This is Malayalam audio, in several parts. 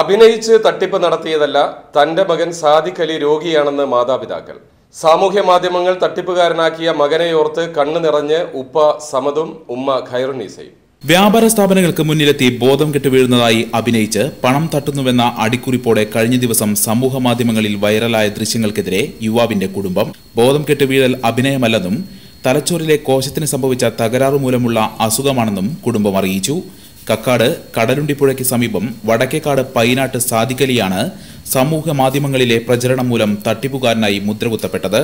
അഭിനയിച്ച് തട്ടിപ്പ് നടത്തിയതല്ല തന്റെ മകൻ സാദിഖ് അലി രോഗിയാണെന്ന് മാതാപിതാക്കൾ സാമൂഹ്യ മാധ്യമങ്ങൾ തട്ടിപ്പുകാരനാക്കിയ മകനെയോർത്ത് കണ്ണു നിറഞ്ഞ് ഉപ്പ സമതും ഉമ്മ ഖൈറുന്നീസയും വ്യാപാര സ്ഥാപനങ്ങൾക്ക് മുന്നിലെത്തി ബോധം കെട്ട് വീഴുന്നതായി അഭിനയിച്ച് പണം തട്ടുന്നുവെന്ന അടിക്കുറിപ്പോടെ കഴിഞ്ഞ ദിവസം സമൂഹ മാധ്യമങ്ങളിൽ വൈറലായ ദൃശ്യങ്ങൾക്കെതിരെ യുവാവിന്റെ കുടുംബം ബോധം കെട്ട് വീഴൽ അഭിനയമല്ലെന്നും തലച്ചോറിലെ കോശത്തിന് സംഭവിച്ച തകരാറ് മൂലമുള്ള അസുഖമാണെന്നും കുടുംബം അറിയിച്ചു കക്കാട് കടലുണ്ടിപ്പുഴയ്ക്ക് സമീപം വടക്കേക്കാട് പൈനാട്ട് സാദിഖലിയാണ് സമൂഹ മാധ്യമങ്ങളിലെ പ്രചരണം മൂലം തട്ടിപ്പുകാരനായി മുദ്രകുത്തപ്പെട്ടത്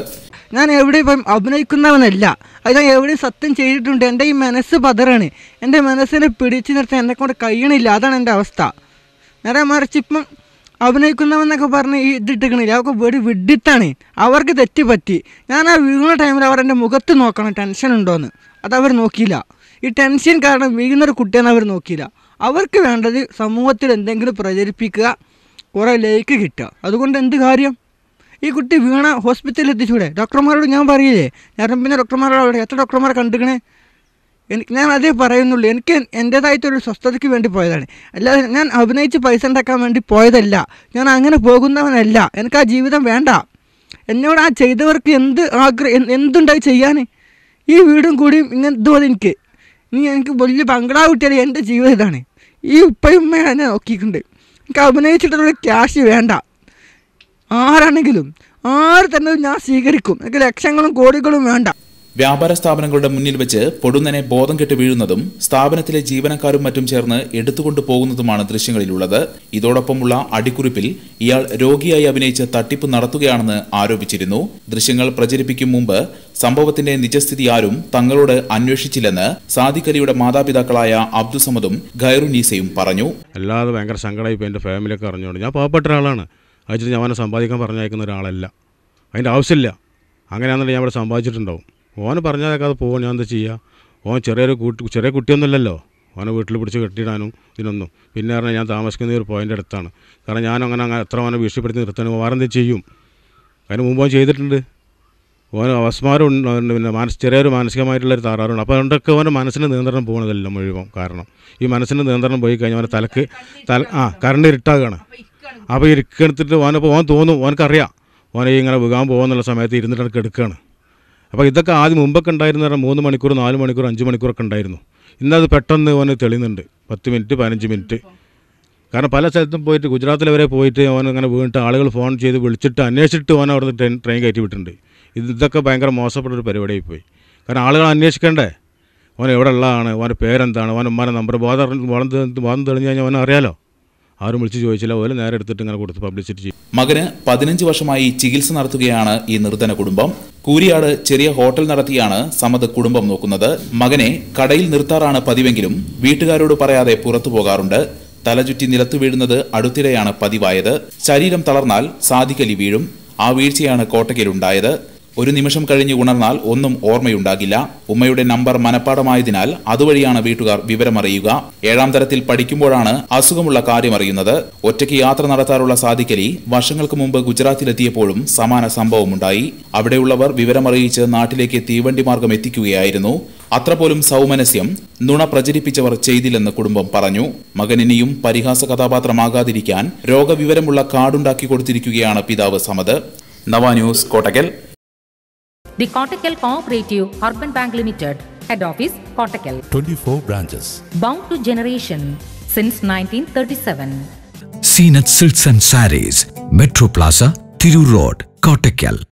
ഞാൻ എവിടെ ഇപ്പം അഭിനയിക്കുന്നവനല്ല അത് ഞാൻ എവിടെയും സത്യം ചെയ്തിട്ടുണ്ട് എൻ്റെ ഈ മനസ്സ് പതറാണ് എൻ്റെ മനസ്സിനെ പിടിച്ചു നിർത്താൻ എന്നെ കൊണ്ട് കഴിയണില്ല അതാണ് എൻ്റെ അവസ്ഥ നേരെ മറിച്ച് ഇപ്പം അഭിനയിക്കുന്നവെന്നൊക്കെ പറഞ്ഞ് ഈ ഇതിട്ടിക്കണില്ല അവർക്ക് വെടി വിഡിത്താണ് അവർക്ക് പറ്റി ഞാൻ ആ വീണ ടൈമിൽ അവർ എൻ്റെ മുഖത്ത് നോക്കണം ടെൻഷൻ ഉണ്ടോയെന്ന് അതവർ നോക്കിയില്ല ഈ ടെൻഷൻ കാരണം വീഴുന്നൊരു കുട്ടിയാണ് അവർ നോക്കിയില്ല അവർക്ക് വേണ്ടത് സമൂഹത്തിൽ എന്തെങ്കിലും പ്രചരിപ്പിക്കുക കുറേ ലൈക്ക് കിട്ടുക അതുകൊണ്ട് എന്ത് കാര്യം ഈ കുട്ടി വീണ ഹോസ്പിറ്റലിൽ എത്തിച്ചൂടെ ഡോക്ടർമാരോട് ഞാൻ പറയില്ലേ ഞാൻ പിന്നെ ഡോക്ടർമാരോട് അവിടെ എത്ര ഡോക്ടർമാരെ കണ്ടിക്കണേ എനിക്ക് ഞാൻ അതേ പറയുന്നുള്ളൂ എനിക്ക് എൻ്റേതായിട്ടൊരു സ്വസ്ഥതയ്ക്ക് വേണ്ടി പോയതാണ് അല്ലാതെ ഞാൻ അഭിനയിച്ച് പൈസ ഉണ്ടാക്കാൻ വേണ്ടി പോയതല്ല ഞാൻ അങ്ങനെ പോകുന്നവനല്ല എനിക്ക് ആ ജീവിതം വേണ്ട എന്നോട് ആ ചെയ്തവർക്ക് എന്ത് ആഗ്രഹം എന്തുണ്ടായി ചെയ്യാൻ ഈ വീടും കൂടിയും ഇങ്ങനെ ഇതുപോലെ എനിക്ക് നീ എനിക്ക് വലിയ ബംഗ്ലാവ് കിട്ടിയത് എൻ്റെ ജീവിതം ഇതാണ് ഈ ഉപ്പയുമ്മ എന്നെ നോക്കിയിട്ടുണ്ട് എനിക്ക് അഭിനയിച്ചിട്ടുള്ള ക്യാഷ് വേണ്ട ആരാണെങ്കിലും ആര് തന്നെ ഞാൻ സ്വീകരിക്കും എനിക്ക് ലക്ഷങ്ങളും കോടികളും വേണ്ട വ്യാപാര സ്ഥാപനങ്ങളുടെ മുന്നിൽ വെച്ച് പൊടുന്നനെ ബോധം കെട്ട് വീഴുന്നതും സ്ഥാപനത്തിലെ ജീവനക്കാരും മറ്റും ചേർന്ന് എടുത്തുകൊണ്ടു പോകുന്നതുമാണ് ദൃശ്യങ്ങളിലുള്ളത് ഇതോടൊപ്പമുള്ള അടിക്കുറിപ്പിൽ ഇയാൾ രോഗിയായി അഭിനയിച്ച് തട്ടിപ്പ് നടത്തുകയാണെന്ന് ആരോപിച്ചിരുന്നു ദൃശ്യങ്ങൾ പ്രചരിപ്പിക്കും മുമ്പ് സംഭവത്തിന്റെ നിജസ്ഥിതി ആരും തങ്ങളോട് അന്വേഷിച്ചില്ലെന്ന് സാദിഖലിയുടെ മാതാപിതാക്കളായ അബ്ദുസമദും ഖൈറുനീസയും പറഞ്ഞു അല്ലാതെ ഭയങ്കര സങ്കടമായി എൻ്റെ ഫാമിലിയൊക്കെ അറിഞ്ഞുകൊണ്ട് ഞാൻ പാവപ്പെട്ട ഒരാളാണ് അയച്ചിട്ട് ഞാൻ സമ്പാദിക്കാൻ പറഞ്ഞയക്കുന്ന ഒരാളല്ല അതിൻ്റെ ആവശ്യമില്ല അങ്ങനെയാണെന്നുണ്ടെങ്കിൽ ഞാൻ ഇവിടെ സമ്പാദിച്ചിട്ടുണ്ടാവും ഓന് പറഞ്ഞാലൊക്കെ അത് പോകും ഞാൻ എന്താ ചെയ്യുക ഓൻ ചെറിയൊരു കൂട്ടി ചെറിയ കുട്ടിയൊന്നുമല്ലല്ലോ ഓനെ വീട്ടിൽ പിടിച്ച് കെട്ടിയിടാനും ഇതിനൊന്നും പിന്നെ പറഞ്ഞാൽ ഞാൻ താമസിക്കുന്ന ഒരു പോയിൻ്റ് അടുത്താണ് കാരണം ഞാൻ അങ്ങനെ അങ്ങനെ എത്ര ഓനെ ഭീഷണിപ്പെടുത്തി നിർത്താനും വേറെന്ത് ചെയ്യും അതിന് മുമ്പ് ഓൻ ചെയ്തിട്ടുണ്ട് ഓന് അവസ്മാരുണ്ട് പിന്നെ മാനസ് ചെറിയൊരു മാനസികമായിട്ടുള്ളൊരു താറാറുണ്ട് അപ്പോൾ അതുകൊണ്ടൊക്കെ ഓൻ്റെ മനസ്സിന് നിയന്ത്രണം പോകുന്നതല്ല മുഴുവൻ കാരണം ഈ മനസ്സിന് നിയന്ത്രണം പോയി കഴിഞ്ഞാൽ അവൻ്റെ തലക്ക് തല ആ കറണ്ട് ഇരുട്ടാകുകയാണ് അപ്പോൾ ഇരിക്കെടുത്തിട്ട് ഓനപ്പോൾ ഓൻ തോന്നും ഓനക്കറിയാം ഓനെ ഇങ്ങനെ വികാൻ പോകാന്നുള്ള സമയത്ത് ഇരുന്നിട്ട് എടുക്കുകയാണ് അപ്പോൾ ഇതൊക്കെ ആദ്യം മുമ്പൊക്കെ ഉണ്ടായിരുന്ന പറഞ്ഞാൽ മൂന്ന് മണിക്കൂർ നാല് മണിക്കൂർ അഞ്ച് മണിക്കൂറൊക്കെ ഉണ്ടായിരുന്നു ഇന്നത് പെട്ടെന്ന് അവന് തെളിയുന്നുണ്ട് പത്ത് മിനിറ്റ് പതിനഞ്ച് മിനിറ്റ് കാരണം പല സ്ഥലത്തും പോയിട്ട് ഗുജറാത്തിൽ വരെ പോയിട്ട് അവൻ അങ്ങനെ വീണിട്ട് ആളുകൾ ഫോൺ ചെയ്ത് വിളിച്ചിട്ട് അന്വേഷിച്ചിട്ട് അവൻ അവിടുന്ന് ട്രെയിൻ ട്രെയിൻ കയറ്റി വിട്ടിട്ടുണ്ട് ഇതൊക്കെ ഭയങ്കര മോശപ്പെട്ട ഒരു പരിപാടിയായി പോയി കാരണം ആളുകൾ അന്വേഷിക്കേണ്ടേ അവൻ എവിടെ ഉള്ളതാണ് അവൻ്റെ പേരെന്താണ് അവൻ ഉമ്മാൻ്റെ നമ്പർ ബോധം വളം ബോധം തെളിഞ്ഞു കഴിഞ്ഞാൽ അവനെ അറിയാലോ ആരും വിളിച്ചു ചോദിച്ചില്ല അതുപോലെ നേരെ എടുത്തിട്ട് ഇങ്ങനെ കൊടുത്ത് പബ്ലിസിറ്റി ചെയ്യും മകന് പതിനഞ്ച് വർഷമായി ചികിത്സ നടത്തുകയാണ് ഈ നിർധന കുടുംബം കൂരിയാട് ചെറിയ ഹോട്ടൽ നടത്തിയാണ് സമത് കുടുംബം നോക്കുന്നത് മകനെ കടയിൽ നിർത്താറാണ് പതിവെങ്കിലും വീട്ടുകാരോട് പറയാതെ പുറത്തു പോകാറുണ്ട് തലചുറ്റി നിലത്ത് വീഴുന്നത് അടുത്തിടെയാണ് പതിവായത് ശരീരം തളർന്നാൽ സാധിക്കലി വീഴും ആ വീഴ്ചയാണ് കോട്ടയ്ക്കലുണ്ടായത് ഒരു നിമിഷം കഴിഞ്ഞ് ഉണർന്നാൽ ഒന്നും ഓർമ്മയുണ്ടാകില്ല ഉമ്മയുടെ നമ്പർ മനഃപ്പാടമായതിനാൽ അതുവഴിയാണ് വീട്ടുകാർ വിവരമറിയുക ഏഴാം തരത്തിൽ പഠിക്കുമ്പോഴാണ് അസുഖമുള്ള കാര്യമറിയുന്നത് ഒറ്റയ്ക്ക് യാത്ര നടത്താറുള്ള സാധിക്കലി വർഷങ്ങൾക്ക് മുമ്പ് ഗുജറാത്തിലെത്തിയപ്പോഴും സമാന സംഭവമുണ്ടായി അവിടെയുള്ളവർ വിവരമറിയിച്ച് നാട്ടിലേക്ക് തീവണ്ടി മാർഗം എത്തിക്കുകയായിരുന്നു അത്ര പോലും സൗമനസ്യം നുണ പ്രചരിപ്പിച്ചവർ ചെയ്തില്ലെന്ന് കുടുംബം പറഞ്ഞു മകനിനെയും പരിഹാസ കഥാപാത്രമാകാതിരിക്കാൻ രോഗവിവരമുള്ള കാർഡുണ്ടാക്കി കൊടുത്തിരിക്കുകയാണ് പിതാവ് സമത് നവാ news Kottakkal The Kottakkal Cooperative Urban Bank Limited, Head Office, Kottakkal. 24 branches. Bound to generation since 1937. Seen at Silts and Saris, Metro Plaza, Thiru Road, Kottakkal.